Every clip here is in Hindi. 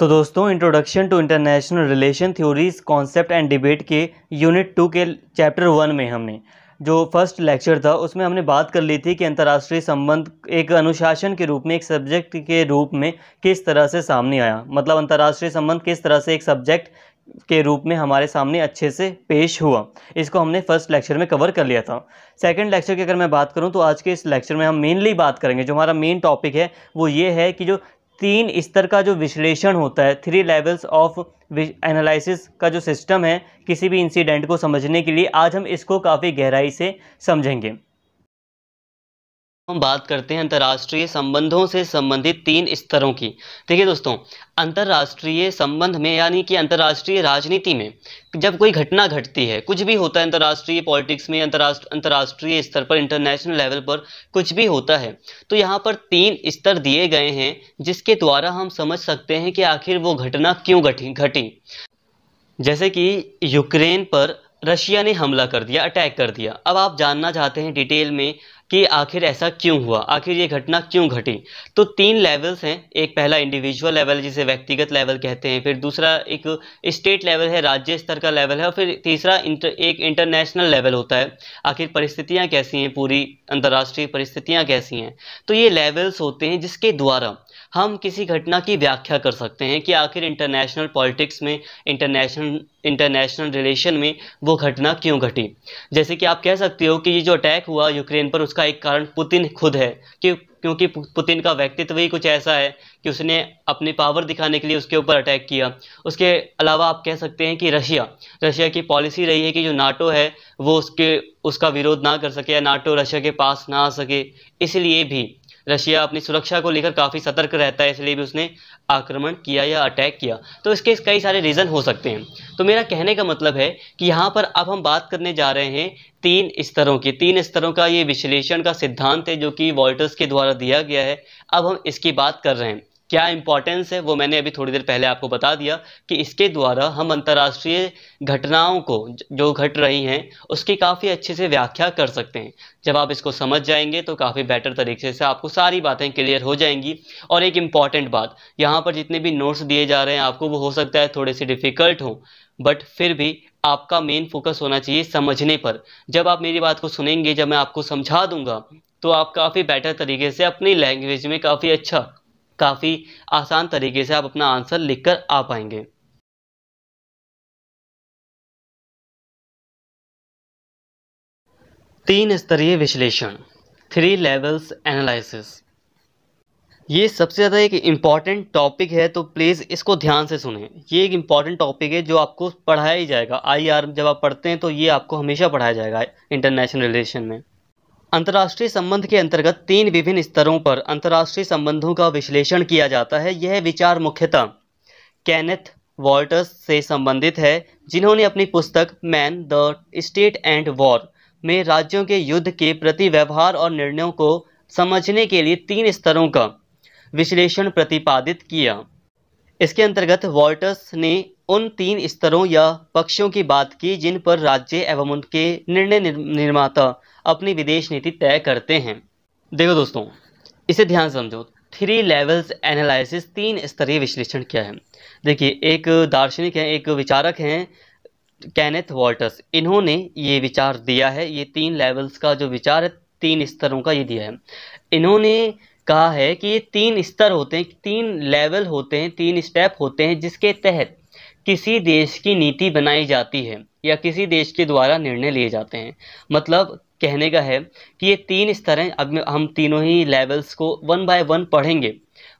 तो दोस्तों introduction to international relation theories concept and debate के यूनिट टू के चैप्टर वन में हमने जो फर्स्ट लेक्चर था उसमें हमने बात कर ली थी कि अंतर्राष्ट्रीय संबंध एक अनुशासन के रूप में एक सब्जेक्ट के रूप में किस तरह से सामने आया मतलब अंतर्राष्ट्रीय संबंध किस तरह से एक सब्जेक्ट के रूप में हमारे सामने अच्छे से पेश हुआ इसको हमने फर्स्ट लेक्चर में कवर कर लिया था सेकंड लेक्चर की अगर मैं बात करूं तो आज के इस लेक्चर में हम मेनली बात करेंगे जो हमारा मेन टॉपिक है वो ये है कि जो तीन स्तर का जो विश्लेषण होता है थ्री लेवल्स ऑफ एनालिसिस का जो सिस्टम है किसी भी इंसिडेंट को समझने के लिए आज हम इसको काफ़ी गहराई से समझेंगे हम बात करते हैं अंतर्राष्ट्रीय संबंधों से संबंधित तीन स्तरों की देखिए दोस्तों अंतर्राष्ट्रीय संबंध में यानी कि अंतर्राष्ट्रीय राजनीति में जब कोई घटना घटती है कुछ भी होता है अंतर्राष्ट्रीय पॉलिटिक्स में अंतर्राष्ट्र अंतर्राष्ट्रीय स्तर पर इंटरनेशनल लेवल पर कुछ भी होता है तो यहाँ पर तीन स्तर दिए गए हैं जिसके द्वारा हम समझ सकते हैं कि आखिर वो घटना क्यों घटी घटी जैसे कि यूक्रेन पर रशिया ने हमला कर दिया अटैक कर दिया अब आप जानना चाहते हैं डिटेल में कि आखिर ऐसा क्यों हुआ आखिर ये घटना क्यों घटी तो तीन लेवल्स हैं एक पहला इंडिविजुअल लेवल जिसे व्यक्तिगत लेवल कहते हैं फिर दूसरा एक स्टेट लेवल है राज्य स्तर का लेवल है और फिर तीसरा इंटर, एक इंटरनेशनल लेवल होता है आखिर परिस्थितियाँ कैसी हैं पूरी अंतर्राष्ट्रीय परिस्थितियाँ कैसी हैं तो ये लेवल्स होते हैं जिसके द्वारा हम किसी घटना की व्याख्या कर सकते हैं कि आखिर इंटरनेशनल पॉलिटिक्स में इंटरनेशनल इंटरनेशनल रिलेशन में वो घटना क्यों घटी जैसे कि आप कह सकते हो कि ये जो अटैक हुआ यूक्रेन पर उसका एक कारण पुतिन खुद है कि क्योंकि पुतिन का व्यक्तित्व ही कुछ ऐसा है कि उसने अपनी पावर दिखाने के लिए उसके ऊपर अटैक किया उसके अलावा आप कह सकते हैं कि रशिया रशिया की पॉलिसी रही है कि जो नाटो है वो उसके उसका विरोध ना कर सके या नाटो रशिया के पास ना आ सके इसलिए भी रशिया अपनी सुरक्षा को लेकर काफ़ी सतर्क रहता है इसलिए भी उसने आक्रमण किया या अटैक किया तो इसके कई सारे रीज़न हो सकते हैं तो मेरा कहने का मतलब है कि यहाँ पर अब हम बात करने जा रहे हैं तीन स्तरों की तीन स्तरों का ये विश्लेषण का सिद्धांत है जो कि वॉल्टर्स के द्वारा दिया गया है अब हम इसकी बात कर रहे हैं क्या इम्पॉर्टेंस है वो मैंने अभी थोड़ी देर पहले आपको बता दिया कि इसके द्वारा हम अंतर्राष्ट्रीय घटनाओं को जो घट रही हैं उसकी काफ़ी अच्छे से व्याख्या कर सकते हैं जब आप इसको समझ जाएंगे तो काफ़ी बेटर तरीके से आपको सारी बातें क्लियर हो जाएंगी और एक इम्पॉर्टेंट बात यहाँ पर जितने भी नोट्स दिए जा रहे हैं आपको वो हो सकता है थोड़े से डिफ़िकल्ट हों बट फिर भी आपका मेन फोकस होना चाहिए समझने पर जब आप मेरी बात को सुनेंगे जब मैं आपको समझा दूंगा तो आप काफ़ी बेटर तरीके से अपनी लैंग्वेज में काफ़ी अच्छा काफ़ी आसान तरीके से आप अपना आंसर लिख कर आ पाएंगे तीन स्तरीय विश्लेषण थ्री लेवल्स एनालिसिस ये सबसे ज़्यादा एक इम्पॉर्टेंट टॉपिक है तो प्लीज़ इसको ध्यान से सुने ये एक इम्पॉर्टेंट टॉपिक है जो आपको पढ़ाया ही जाएगा आई आर जब आप पढ़ते हैं तो ये आपको हमेशा पढ़ाया जाएगा इंटरनेशनल रिलेशन में अंतर्राष्ट्रीय संबंध के अंतर्गत तीन विभिन्न स्तरों पर अंतर्राष्ट्रीय संबंधों का विश्लेषण किया जाता है यह विचार मुख्यतः कैनेथ वॉल्टर्स से संबंधित है जिन्होंने अपनी पुस्तक man the state and war में राज्यों के युद्ध के प्रति व्यवहार और निर्णयों को समझने के लिए तीन स्तरों का विश्लेषण प्रतिपादित किया इसके अंतर्गत वॉल्टर्स ने उन तीन स्तरों या पक्षों की बात की जिन पर राज्य एवं उनके निर्णय निर्माता अपनी विदेश नीति तय करते हैं देखो दोस्तों इसे ध्यान समझो थ्री लेवल्स एनालिसिस तीन स्तरीय विश्लेषण क्या है देखिए एक दार्शनिक हैं एक विचारक हैं कैनेथ वॉल्टर्स इन्होंने ये विचार दिया है ये तीन लेवल्स का जो विचार है तीन स्तरों का ये दिया है इन्होंने कहा है कि ये तीन स्तर होते हैं तीन लेवल होते हैं तीन स्टेप होते हैं जिसके तहत किसी देश की नीति बनाई जाती है या किसी देश के द्वारा निर्णय लिए जाते हैं मतलब कहने का है कि ये तीन स्तर हैं अब हम तीनों ही लेवल्स को वन बाय वन पढ़ेंगे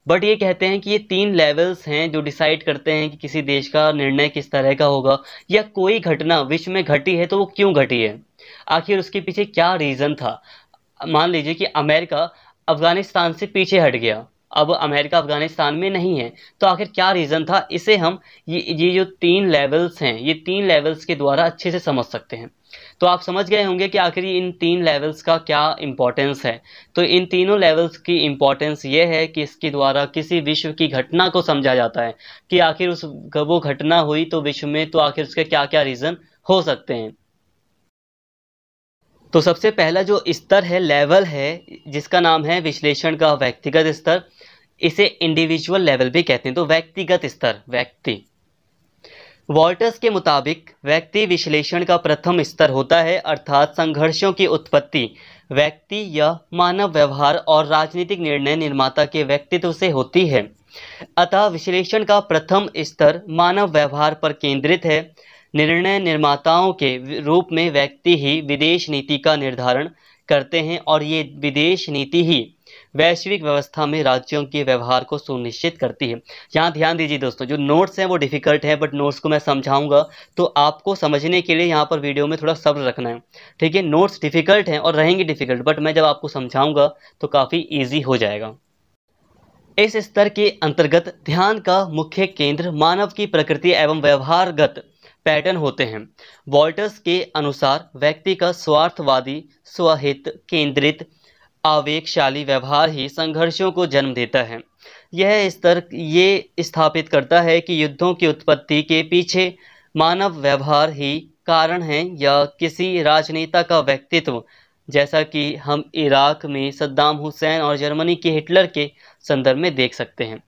बट ये कहते हैं कि ये तीन लेवल्स हैं जो डिसाइड करते हैं कि किसी देश का निर्णय किस तरह का होगा या कोई घटना विश्व में घटी है तो वो क्यों घटी है आखिर उसके पीछे क्या रीज़न था मान लीजिए कि अमेरिका अफगानिस्तान से पीछे हट गया अब अमेरिका अफगानिस्तान में नहीं है तो आखिर क्या रीज़न था इसे हम ये ये जो तीन लेवल्स हैं ये तीन लेवल्स के द्वारा अच्छे से समझ सकते हैं तो आप समझ गए होंगे कि आखिर इन तीन लेवल्स का क्या इम्पोर्टेंस है तो इन तीनों लेवल्स की इम्पोर्टेंस ये है कि इसके द्वारा किसी विश्व की घटना को समझा जाता है कि आखिर उस वो घटना हुई तो विश्व में तो आखिर उसके क्या क्या रीज़न हो सकते हैं तो सबसे पहला जो स्तर है लेवल है जिसका नाम है विश्लेषण का व्यक्तिगत स्तर इसे इंडिविजुअल लेवल भी कहते हैं तो व्यक्तिगत स्तर व्यक्ति वॉल्टर्स के मुताबिक व्यक्ति विश्लेषण का प्रथम स्तर होता है अर्थात संघर्षों की उत्पत्ति व्यक्ति या मानव व्यवहार और राजनीतिक निर्णय निर्माता के व्यक्तित्व से होती है अतः विश्लेषण का प्रथम स्तर मानव व्यवहार पर केंद्रित है निर्णय निर्माताओं के रूप में व्यक्ति ही विदेश नीति का निर्धारण करते हैं और ये विदेश नीति ही वैश्विक व्यवस्था में राज्यों के व्यवहार को सुनिश्चित करती है यहाँ ध्यान दीजिए दोस्तों जो नोट्स हैं वो डिफिकल्ट हैं बट नोट्स को मैं समझाऊंगा तो आपको समझने के लिए यहाँ पर वीडियो में थोड़ा सब्र रखना है ठीक है नोट्स डिफिकल्ट हैं और रहेंगे डिफिकल्ट बट मैं जब आपको समझाऊंगा तो काफ़ी ईजी हो जाएगा इस स्तर के अंतर्गत ध्यान का मुख्य केंद्र मानव की प्रकृति एवं व्यवहारगत पैटर्न होते हैं वॉल्टर्स के अनुसार व्यक्ति का स्वार्थवादी स्वहित केंद्रित आवेगशाली व्यवहार ही संघर्षों को जन्म देता है यह स्तर ये स्थापित करता है कि युद्धों की उत्पत्ति के पीछे मानव व्यवहार ही कारण है या किसी राजनेता का व्यक्तित्व जैसा कि हम इराक में सद्दाम हुसैन और जर्मनी के हिटलर के संदर्भ में देख सकते हैं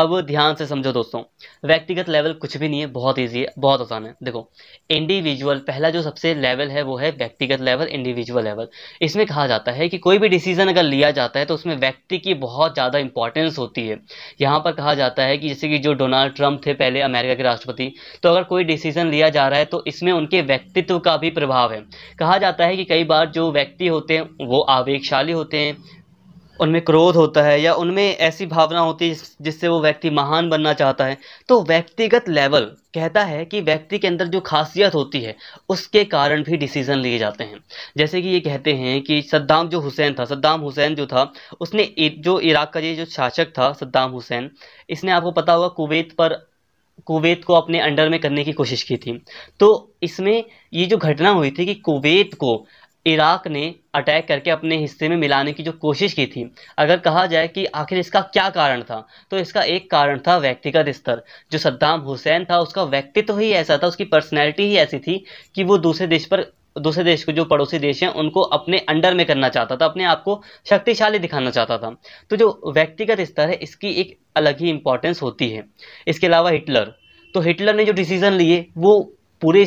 अब ध्यान से समझो दोस्तों व्यक्तिगत लेवल कुछ भी नहीं है बहुत ईजी है बहुत आसान है देखो इंडिविजुअल पहला जो सबसे लेवल है वो है व्यक्तिगत लेवल इंडिविजुअल लेवल इसमें कहा जाता है कि कोई भी डिसीजन अगर लिया जाता है तो उसमें व्यक्ति की बहुत ज़्यादा इंपॉर्टेंस होती है यहाँ पर कहा जाता है कि जैसे कि जो डोनाल्ड ट्रंप थे पहले अमेरिका के राष्ट्रपति तो अगर कोई डिसीजन लिया जा रहा है तो इसमें उनके व्यक्तित्व का भी प्रभाव है कहा जाता है कि कई बार जो व्यक्ति होते हैं वो आवेगशाली होते हैं उनमें क्रोध होता है या उनमें ऐसी भावना होती है जिससे वो व्यक्ति महान बनना चाहता है तो व्यक्तिगत लेवल कहता है कि व्यक्ति के अंदर जो खासियत होती है उसके कारण भी डिसीज़न लिए जाते हैं जैसे कि ये कहते हैं कि सद्दाम जो हुसैन था सद्दाम हुसैन जो था उसने जो इराक का ये जो शासक था सद्दाम हुसैन इसने आपको पता होगा कुवैत पर कुवैत को अपने अंडर में करने की कोशिश की थी तो इसमें ये जो घटना हुई थी कि कुवैत को इराक ने अटैक करके अपने हिस्से में मिलाने की जो कोशिश की थी अगर कहा जाए कि आखिर इसका क्या कारण था तो इसका एक कारण था व्यक्तिगत स्तर जो सद्दाम हुसैन था उसका व्यक्तित्व तो ही ऐसा था उसकी पर्सनैलिटी ही ऐसी थी कि वो दूसरे देश पर दूसरे देश के जो पड़ोसी देश हैं उनको अपने अंडर में करना चाहता था अपने आप को शक्तिशाली दिखाना चाहता था तो जो व्यक्तिगत स्तर है इसकी एक अलग ही इंपॉर्टेंस होती है इसके अलावा हिटलर तो हिटलर ने जो डिसीज़न लिए वो पूरे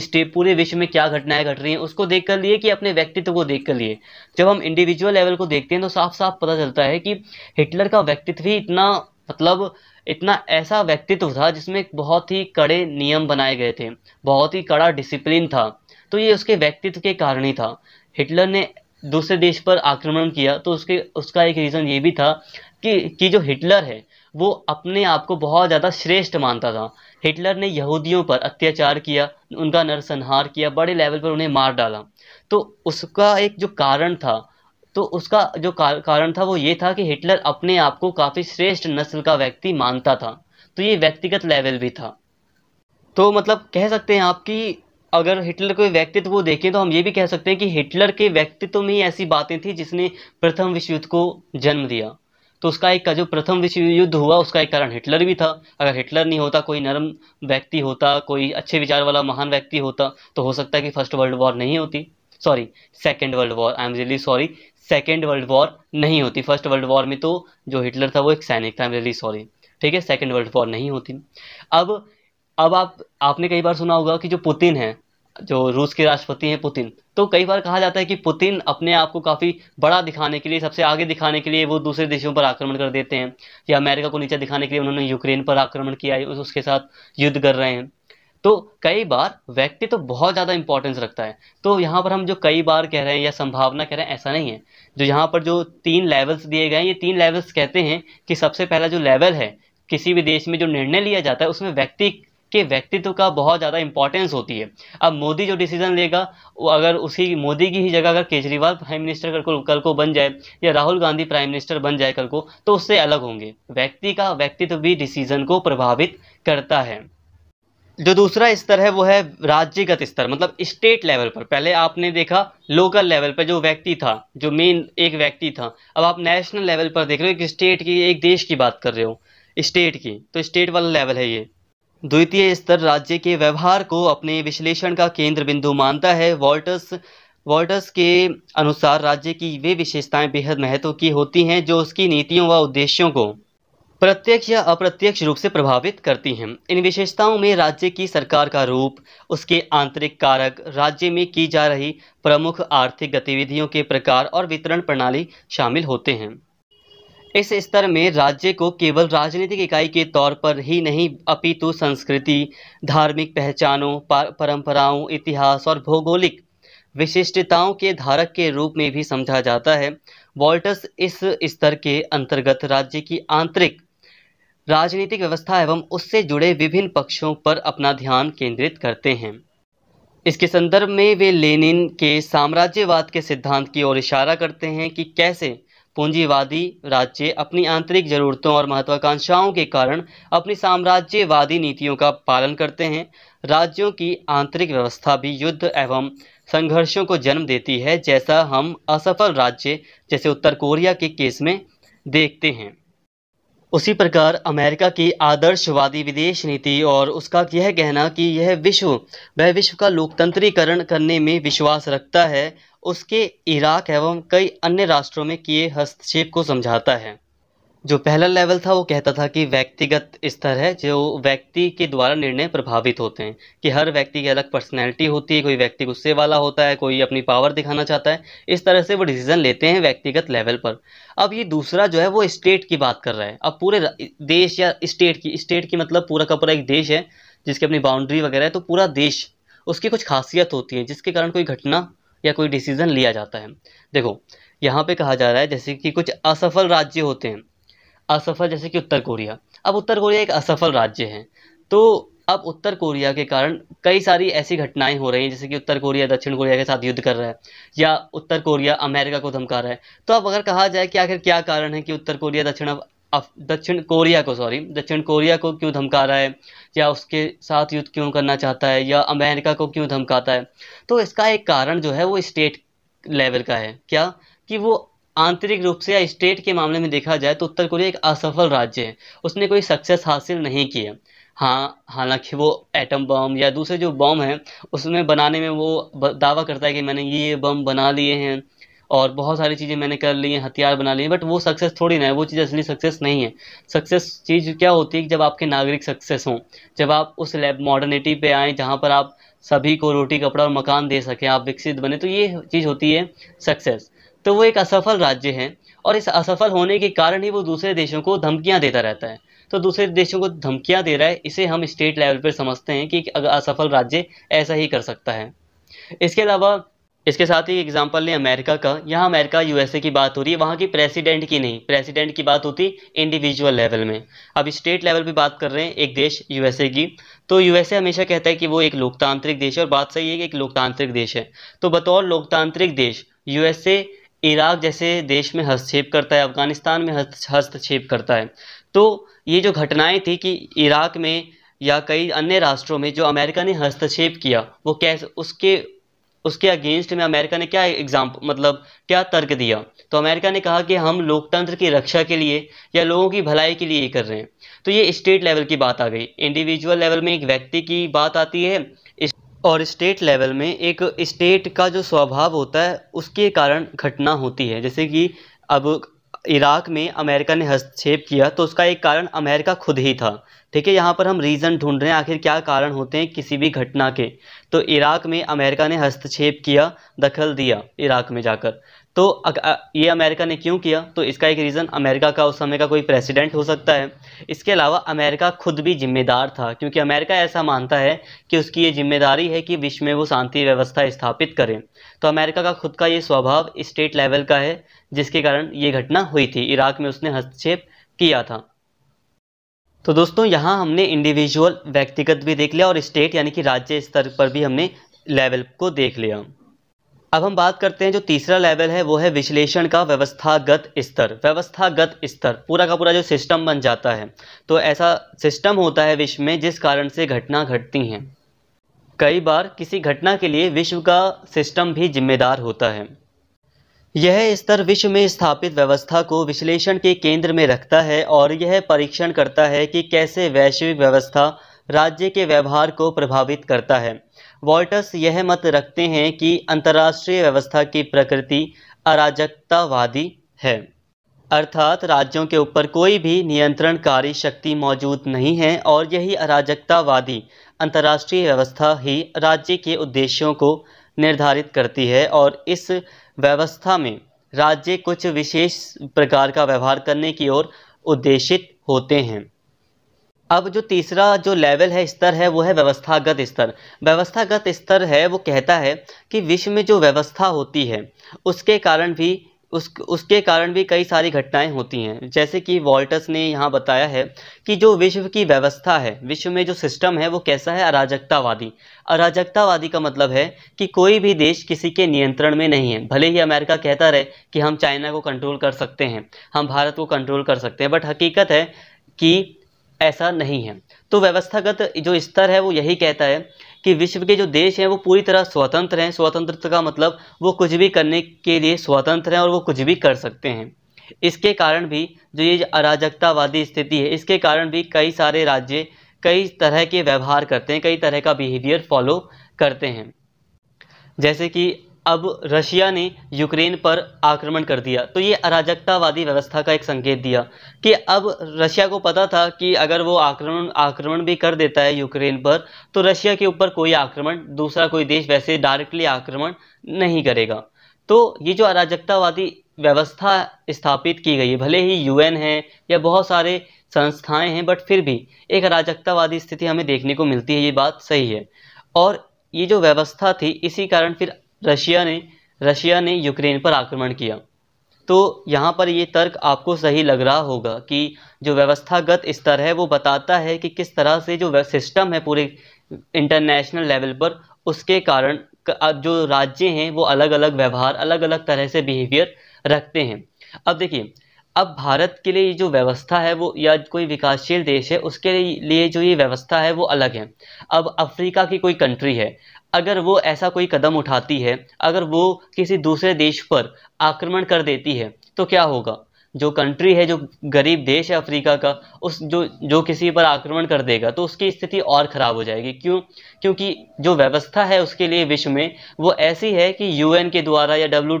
स्टेप पूरे विश्व में क्या घटनाएं घट रही हैं उसको देख कर लिए कि अपने व्यक्तित्व को देख कर लिए जब हम इंडिविजुअल लेवल को देखते हैं तो साफ साफ पता चलता है कि हिटलर का व्यक्तित्व ही इतना मतलब इतना ऐसा व्यक्तित्व था जिसमें बहुत ही कड़े नियम बनाए गए थे बहुत ही कड़ा डिसिप्लिन था तो ये उसके व्यक्तित्व के कारण ही था हिटलर ने दूसरे देश पर आक्रमण किया तो उसके उसका एक रीज़न ये भी था कि कि जो हिटलर है वो अपने आप को बहुत ज़्यादा श्रेष्ठ मानता था हिटलर ने यहूदियों पर अत्याचार किया उनका नरसंहार किया बड़े लेवल पर उन्हें मार डाला तो उसका एक जो कारण था तो उसका जो कारण था वो ये था कि हिटलर अपने आप को काफ़ी श्रेष्ठ नस्ल का व्यक्ति मानता था तो ये व्यक्तिगत लेवल भी था तो मतलब कह सकते हैं आप कि अगर हिटलर के व्यक्तित्व को देखें तो हम ये भी कह सकते हैं कि हिटलर के व्यक्तित्व में ही ऐसी बातें थी जिसने प्रथम विश्व युद्ध को जन्म दिया तो उसका एक जो प्रथम विश्व युद्ध हुआ उसका एक कारण हिटलर भी था अगर हिटलर नहीं होता कोई नरम व्यक्ति होता कोई अच्छे विचार वाला महान व्यक्ति होता तो हो सकता है कि फर्स्ट वर्ल्ड वॉर नहीं होती sorry second world war I am really sorry second world war नहीं होती फर्स्ट वर्ल्ड वॉर में तो जो हिटलर था वो एक सैनिक था आई एम रियली सॉरी ठीक है सेकेंड वर्ल्ड वॉर नहीं होती अब अब आप आपने कई बार सुना होगा कि जो पुतिन है जो रूस के राष्ट्रपति हैं पुतिन तो कई बार कहा जाता है कि पुतिन अपने आप को काफ़ी बड़ा दिखाने के लिए सबसे आगे दिखाने के लिए वो दूसरे देशों पर आक्रमण कर देते हैं या अमेरिका को नीचे दिखाने के लिए उन्होंने यूक्रेन पर आक्रमण किया है उसके साथ युद्ध कर रहे हैं तो कई बार व्यक्ति तो बहुत ज़्यादा इंपॉर्टेंस रखता है तो यहाँ पर हम जो कई बार कह रहे हैं या संभावना कह रहे हैं ऐसा नहीं है जो यहाँ पर जो तीन लेवल्स दिए गए हैं ये तीन लेवल्स कहते हैं कि सबसे पहला जो लेवल है किसी भी देश में जो निर्णय लिया जाता है उसमें व्यक्ति के व्यक्तित्व का बहुत ज़्यादा इंपॉर्टेंस होती है अब मोदी जो डिसीजन लेगा वो अगर उसी मोदी की ही जगह अगर केजरीवाल प्राइम मिनिस्टर कल को कल को बन जाए या राहुल गांधी प्राइम मिनिस्टर बन जाए कल को तो उससे अलग होंगे व्यक्ति का व्यक्तित्व भी डिसीजन को प्रभावित करता है जो दूसरा स्तर है वो है राज्यगत स्तर मतलब स्टेट लेवल पर पहले आपने देखा लोकल लेवल पर जो व्यक्ति था जो मेन एक व्यक्ति था अब आप नेशनल लेवल पर देख रहे हो एक स्टेट की एक देश की बात कर रहे हो स्टेट की तो स्टेट वाला लेवल है ये द्वितीय स्तर राज्य के व्यवहार को अपने विश्लेषण का केंद्र बिंदु मानता है वॉल्टर्स वॉल्टर्स के अनुसार राज्य की वे विशेषताएं बेहद महत्व की होती हैं जो उसकी नीतियों व उद्देश्यों को प्रत्यक्ष या अप्रत्यक्ष रूप से प्रभावित करती हैं इन विशेषताओं में राज्य की सरकार का रूप उसके आंतरिक कारक राज्य में की जा रही प्रमुख आर्थिक गतिविधियों के प्रकार और वितरण प्रणाली शामिल होते हैं इस स्तर में राज्य को केवल राजनीतिक इकाई के तौर पर ही नहीं अपितु संस्कृति धार्मिक पहचानों परंपराओं इतिहास और भौगोलिक विशिष्टताओं के धारक के रूप में भी समझा जाता है वॉल्टस इस स्तर के अंतर्गत राज्य की आंतरिक राजनीतिक व्यवस्था एवं उससे जुड़े विभिन्न पक्षों पर अपना ध्यान केंद्रित करते हैं इसके संदर्भ में वे लेनिन के साम्राज्यवाद के सिद्धांत की ओर इशारा करते हैं कि कैसे पूंजीवादी राज्य अपनी आंतरिक जरूरतों और महत्वाकांक्षाओं के कारण अपनी साम्राज्यवादी नीतियों का पालन करते हैं राज्यों की आंतरिक व्यवस्था भी युद्ध एवं संघर्षों को जन्म देती है जैसा हम असफल राज्य जैसे उत्तर कोरिया के केस में देखते हैं उसी प्रकार अमेरिका की आदर्शवादी विदेश नीति और उसका यह कहना कि यह विश्व वह विश्व का लोकतंत्रीकरण करने में विश्वास रखता है उसके इराक एवं कई अन्य राष्ट्रों में किए हस्तक्षेप को समझाता है जो पहला लेवल था वो कहता था कि व्यक्तिगत स्तर है जो व्यक्ति के द्वारा निर्णय प्रभावित होते हैं कि हर व्यक्ति की अलग पर्सनैलिटी होती है कोई व्यक्ति गुस्से वाला होता है कोई अपनी पावर दिखाना चाहता है इस तरह से वो डिसीजन लेते हैं व्यक्तिगत लेवल पर अब ये दूसरा जो है वो स्टेट की बात कर रहा है अब पूरे देश या स्टेट की स्टेट की मतलब पूरा का पूरा एक देश है जिसकी अपनी बाउंड्री वगैरह है तो पूरा देश उसकी कुछ खासियत होती है जिसके कारण कोई घटना या कोई डिसीज़न लिया जाता है देखो यहाँ पे कहा जा रहा है जैसे कि कुछ असफल राज्य होते हैं असफल जैसे कि उत्तर कोरिया अब उत्तर कोरिया एक असफल राज्य है तो अब उत्तर कोरिया के कारण कई सारी ऐसी घटनाएं हो रही हैं जैसे कि उत्तर कोरिया दक्षिण कोरिया के साथ युद्ध कर रहा है या उत्तर कोरिया अमेरिका को धमका रहा है तो अब अगर कहा जाए कि आखिर क्या कारण है कि उत्तर कोरिया दक्षिण दक्षिण कोरिया को सॉरी दक्षिण कोरिया को क्यों धमका रहा है या उसके साथ युद्ध क्यों करना चाहता है या अमेरिका को क्यों धमकाता है तो इसका एक कारण जो है वो स्टेट लेवल का है क्या कि वो आंतरिक रूप से या स्टेट के मामले में देखा जाए तो उत्तर कोरिया एक असफल राज्य है उसने कोई सक्सेस हासिल नहीं किया हाँ हालांकि वो एटम बम या दूसरे जो बम हैं उसमें बनाने में वो दावा करता है कि मैंने ये बम बना लिए हैं और बहुत सारी चीज़ें मैंने कर ली हैं हथियार बना लिए बट वो सक्सेस थोड़ी ना है वो चीज़ असली सक्सेस नहीं है सक्सेस चीज़ क्या होती है जब आपके नागरिक सक्सेस हों जब आप उस लैब मॉडर्निटी पे आएँ जहाँ पर आप सभी को रोटी कपड़ा और मकान दे सकें आप विकसित बने तो ये चीज़ होती है सक्सेस तो वो एक असफल राज्य है और इस असफल होने के कारण ही वो दूसरे देशों को धमकियाँ देता रहता है तो दूसरे देशों को धमकियाँ दे रहा है इसे हम स्टेट लेवल पर समझते हैं कि असफल राज्य ऐसा ही कर सकता है इसके अलावा इसके साथ ही एग्जाम्पल लें अमेरिका का यहाँ अमेरिका यूएसए की बात हो रही है वहाँ की प्रेसिडेंट की नहीं प्रेसिडेंट की बात होती इंडिविजुअल लेवल में अब स्टेट लेवल पे बात कर रहे हैं एक देश यूएसए की तो यूएसए हमेशा कहता है कि वो एक लोकतांत्रिक देश है और बात सही है कि एक लोकतांत्रिक देश है तो बतौर लोकतांत्रिक देश यूएसए इराक जैसे देश में हस्तक्षेप करता है अफगानिस्तान में हस्तक्षेप करता है तो ये जो घटनाएँ थी कि इराक में या कई अन्य राष्ट्रों में जो अमेरिका ने हस्तक्षेप किया वो कैसे उसके उसके अगेंस्ट में अमेरिका ने क्या एग्जाम्पल मतलब क्या तर्क दिया तो अमेरिका ने कहा कि हम लोकतंत्र की रक्षा के लिए या लोगों की भलाई के लिए ये कर रहे हैं तो ये स्टेट लेवल की बात आ गई इंडिविजुअल लेवल में एक व्यक्ति की बात आती है और स्टेट लेवल में एक स्टेट का जो स्वभाव होता है उसके कारण घटना होती है जैसे कि अब इराक में अमेरिका ने हस्तक्षेप किया तो उसका एक कारण अमेरिका खुद ही था ठीक है यहाँ पर हम रीज़न ढूंढ रहे हैं आखिर क्या कारण होते हैं किसी भी घटना के तो इराक में अमेरिका ने हस्तक्षेप किया दखल दिया इराक में जाकर तो ये अमेरिका ने क्यों किया तो इसका एक रीज़न अमेरिका का उस समय का कोई प्रेसिडेंट हो सकता है इसके अलावा अमेरिका खुद भी जिम्मेदार था क्योंकि अमेरिका ऐसा मानता है कि उसकी ये जिम्मेदारी है कि विश्व में वो शांति व्यवस्था स्थापित करें तो अमेरिका का खुद का ये स्वभाव स्टेट लेवल का है जिसके कारण ये घटना हुई थी इराक में उसने हस्तक्षेप किया था तो दोस्तों यहाँ हमने इंडिविजुअल व्यक्तिगत भी देख लिया और स्टेट यानी कि राज्य स्तर पर भी हमने लेवल को देख लिया अब हम बात करते हैं जो तीसरा लेवल है वो है विश्लेषण का व्यवस्थागत स्तर व्यवस्थागत स्तर पूरा का पूरा जो सिस्टम बन जाता है तो ऐसा सिस्टम होता है विश्व में जिस कारण से घटना घटती हैं कई बार किसी घटना के लिए विश्व का सिस्टम भी जिम्मेदार होता है यह स्तर विश्व में स्थापित व्यवस्था को विश्लेषण के केंद्र में रखता है और यह परीक्षण करता है कि कैसे वैश्विक व्यवस्था राज्य के व्यवहार को प्रभावित करता है वॉल्टर्स यह मत रखते हैं कि अंतर्राष्ट्रीय व्यवस्था की प्रकृति अराजकतावादी है अर्थात राज्यों के ऊपर कोई भी नियंत्रणकारी शक्ति मौजूद नहीं है और यही अराजकतावादी अंतर्राष्ट्रीय व्यवस्था ही राज्य के उद्देश्यों को निर्धारित करती है और इस व्यवस्था में राज्य कुछ विशेष प्रकार का व्यवहार करने की ओर उद्देशित होते हैं अब जो तीसरा जो लेवल है स्तर है वो है व्यवस्थागत स्तर व्यवस्थागत स्तर है वो कहता है कि विश्व में जो व्यवस्था होती है उसके कारण भी उस उसके कारण भी कई सारी घटनाएं होती हैं जैसे कि वॉल्टस ने यहाँ बताया है कि जो विश्व की व्यवस्था है विश्व में जो सिस्टम है वो कैसा है अराजकतावादी अराजकतावादी का मतलब है कि कोई भी देश किसी के नियंत्रण में नहीं है भले ही अमेरिका कहता रहे कि हम चाइना को कंट्रोल कर सकते हैं हम भारत को कंट्रोल कर सकते हैं बट हकीकत है कि ऐसा नहीं है तो व्यवस्थागत जो स्तर है वो यही कहता है कि विश्व के जो देश हैं वो पूरी तरह स्वतंत्र हैं स्वतंत्रता का मतलब वो कुछ भी करने के लिए स्वतंत्र हैं और वो कुछ भी कर सकते हैं इसके कारण भी जो ये अराजकतावादी स्थिति है इसके कारण भी कई सारे राज्य कई तरह के व्यवहार करते हैं कई तरह का बिहेवियर फॉलो करते हैं जैसे कि अब रशिया ने यूक्रेन पर आक्रमण कर दिया तो ये अराजकतावादी व्यवस्था का एक संकेत दिया कि अब रशिया को पता था कि अगर वो आक्रमण आक्रमण भी कर देता है यूक्रेन पर तो रशिया के ऊपर कोई आक्रमण दूसरा कोई देश वैसे डायरेक्टली आक्रमण नहीं करेगा तो ये जो अराजकतावादी व्यवस्था स्थापित की गई है भले ही यूएन है या बहुत सारे संस्थाएं हैं बट फिर भी एक अराजकतावादी स्थिति हमें देखने को मिलती है ये बात सही है और ये जो व्यवस्था थी इसी कारण फिर रशिया ने रशिया ने यूक्रेन पर आक्रमण किया तो यहाँ पर ये तर्क आपको सही लग रहा होगा कि जो व्यवस्थागत स्तर है वो बताता है कि किस तरह से जो सिस्टम है पूरे इंटरनेशनल लेवल पर उसके कारण जो राज्य हैं वो अलग अलग व्यवहार अलग अलग तरह से बिहेवियर रखते हैं अब देखिए अब भारत के लिए जो व्यवस्था है वो या कोई विकासशील देश है उसके लिए जो ये व्यवस्था है वो अलग है अब अफ्रीका की कोई कंट्री है अगर वो ऐसा कोई कदम उठाती है अगर वो किसी दूसरे देश पर आक्रमण कर देती है तो क्या होगा जो कंट्री है जो गरीब देश है अफ्रीका का उस जो जो किसी पर आक्रमण कर देगा तो उसकी स्थिति और ख़राब हो जाएगी क्यों क्योंकि जो व्यवस्था है उसके लिए विश्व में वो ऐसी है कि यूएन के द्वारा या डब्ल्यू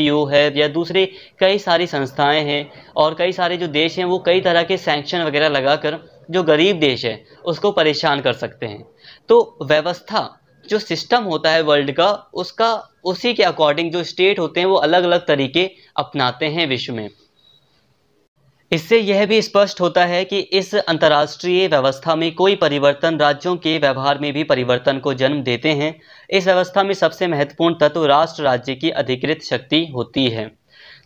टी है या दूसरे कई सारी संस्थाएं हैं और कई सारे जो देश हैं वो कई तरह के सैंक्शन वगैरह लगाकर जो गरीब देश है उसको परेशान कर सकते हैं तो व्यवस्था जो सिस्टम होता है वर्ल्ड का उसका उसी के अकॉर्डिंग जो स्टेट होते हैं वो अलग अलग तरीके अपनाते हैं विश्व में इससे यह भी स्पष्ट होता है कि इस अंतर्राष्ट्रीय व्यवस्था में कोई परिवर्तन राज्यों के व्यवहार में भी परिवर्तन को जन्म देते हैं इस व्यवस्था में सबसे महत्वपूर्ण तत्व राष्ट्र राज्य की अधिकृत शक्ति होती है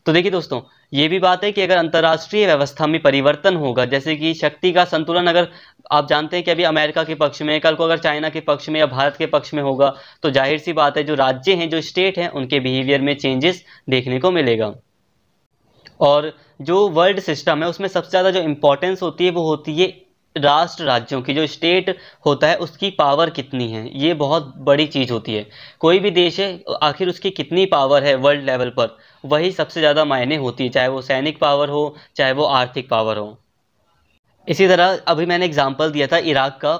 तो देखिए दोस्तों ये भी बात है कि अगर अंतर्राष्ट्रीय व्यवस्था में परिवर्तन होगा जैसे कि शक्ति का संतुलन अगर आप जानते हैं कि अभी अमेरिका के पक्ष में कल को अगर चाइना के पक्ष में या भारत के पक्ष में होगा तो जाहिर सी बात है जो राज्य हैं जो स्टेट हैं उनके बिहेवियर में चेंजेस देखने को मिलेगा और जो वर्ल्ड सिस्टम है उसमें सबसे ज़्यादा जो इम्पोर्टेंस होती है वो होती है राष्ट्र राज्यों की जो स्टेट होता है उसकी पावर कितनी है ये बहुत बड़ी चीज़ होती है कोई भी देश है आखिर उसकी कितनी पावर है वर्ल्ड लेवल पर वही सबसे ज़्यादा मायने होती है चाहे वो सैनिक पावर हो चाहे वो आर्थिक पावर हो इसी तरह अभी मैंने एग्जाम्पल दिया था इराक का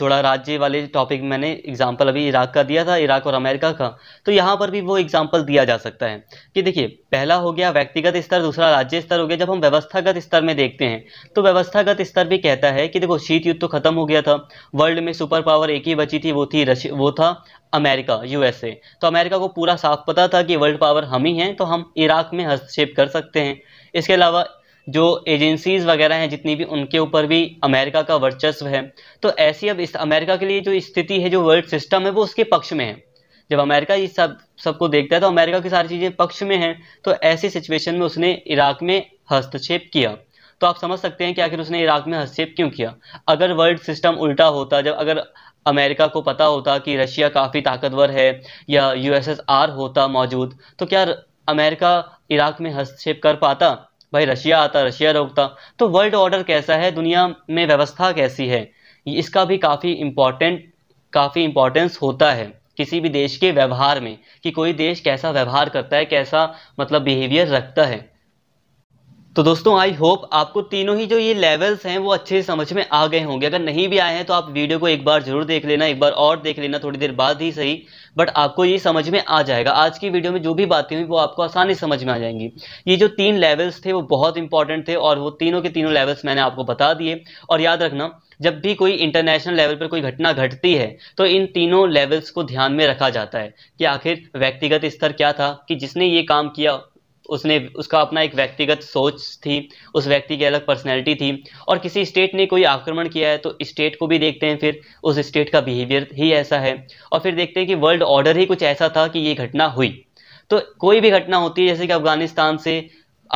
थोड़ा राज्य वाले टॉपिक मैंने एग्जाम्पल अभी इराक का दिया था इराक और अमेरिका का तो यहाँ पर भी वो एग्जाम्पल दिया जा सकता है कि देखिए पहला हो गया व्यक्तिगत स्तर दूसरा राज्य स्तर हो गया जब हम व्यवस्थागत स्तर में देखते हैं तो व्यवस्थागत स्तर भी कहता है कि देखो शीत युद्ध तो खत्म हो गया था वर्ल्ड में सुपर पावर एक ही बची थी वो थी रश वो था अमेरिका यूएसए तो अमेरिका को पूरा साफ पता था कि वर्ल्ड पावर हम ही हैं तो हम इराक में हस्तक्षेप कर सकते हैं इसके अलावा जो एजेंसीज वगैरह हैं जितनी भी उनके ऊपर भी अमेरिका का वर्चस्व है तो ऐसी अब इस अमेरिका के लिए जो स्थिति है जो वर्ल्ड सिस्टम है वो उसके पक्ष में है जब अमेरिका ये सब सबको देखता है तो अमेरिका की सारी चीज़ें पक्ष में हैं तो ऐसी सिचुएशन में उसने इराक में हस्तक्षेप किया तो आप समझ सकते हैं कि आखिर उसने इराक में हस्तक्षेप क्यों किया अगर वर्ल्ड सिस्टम उल्टा होता जब अगर अमेरिका को पता होता कि रशिया काफ़ी ताकतवर है या यूएसएसआर होता मौजूद तो क्या अमेरिका इराक में हस्तक्षेप कर पाता भाई रशिया आता रशिया रोकता तो वर्ल्ड ऑर्डर कैसा है दुनिया में व्यवस्था कैसी है इसका भी काफ़ी इम्पॉर्टेंट काफ़ी इम्पोर्टेंस होता है किसी भी देश के व्यवहार में कि कोई देश कैसा व्यवहार करता है कैसा मतलब बिहेवियर रखता है तो दोस्तों आई होप आपको तीनों ही जो ये लेवल्स हैं वो अच्छे से समझ में आ गए होंगे अगर नहीं भी आए हैं तो आप वीडियो को एक बार जरूर देख लेना एक बार और देख लेना थोड़ी देर बाद ही सही बट आपको ये समझ में आ जाएगा आज की वीडियो में जो भी बातें हुई वो आपको आसानी समझ में आ जाएंगी ये जो तीन लेवल्स थे वो बहुत इंपॉर्टेंट थे और वो तीनों के तीनों लेवल्स मैंने आपको बता दिए और याद रखना जब भी कोई इंटरनेशनल लेवल पर कोई घटना घटती है तो इन तीनों लेवल्स को ध्यान में रखा जाता है कि आखिर व्यक्तिगत स्तर क्या था कि जिसने ये काम किया उसने उसका अपना एक व्यक्तिगत सोच थी उस व्यक्ति की अलग पर्सनैलिटी थी और किसी स्टेट ने कोई आक्रमण किया है तो स्टेट को भी देखते हैं फिर उस स्टेट का बिहेवियर ही ऐसा है और फिर देखते हैं कि वर्ल्ड ऑर्डर ही कुछ ऐसा था कि ये घटना हुई तो कोई भी घटना होती है जैसे कि अफगानिस्तान से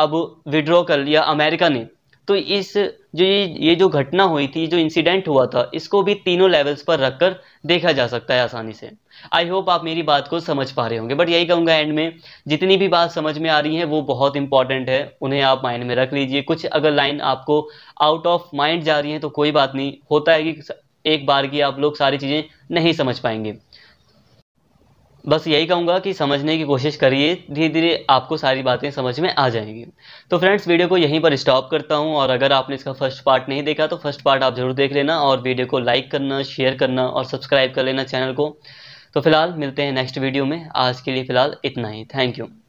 अब विड्रो कर लिया अमेरिका ने तो इस जो ये ये जो घटना हुई थी जो इंसिडेंट हुआ था इसको भी तीनों लेवल्स पर रखकर देखा जा सकता है आसानी से आई होप आप मेरी बात को समझ पा रहे होंगे बट यही कहूँगा एंड में जितनी भी बात समझ में आ रही है वो बहुत इंपॉर्टेंट है उन्हें आप माइंड में रख लीजिए कुछ अगर लाइन आपको आउट ऑफ माइंड जा रही है तो कोई बात नहीं होता है कि एक बार की आप लोग सारी चीज़ें नहीं समझ पाएंगे बस यही कहूँगा कि समझने की कोशिश करिए धीरे धीरे आपको सारी बातें समझ में आ जाएंगी तो फ्रेंड्स वीडियो को यहीं पर स्टॉप करता हूँ और अगर आपने इसका फर्स्ट पार्ट नहीं देखा तो फर्स्ट पार्ट आप जरूर देख लेना और वीडियो को लाइक करना शेयर करना और सब्सक्राइब कर लेना चैनल को तो फिलहाल मिलते हैं नेक्स्ट वीडियो में आज के लिए फ़िलहाल इतना ही थैंक यू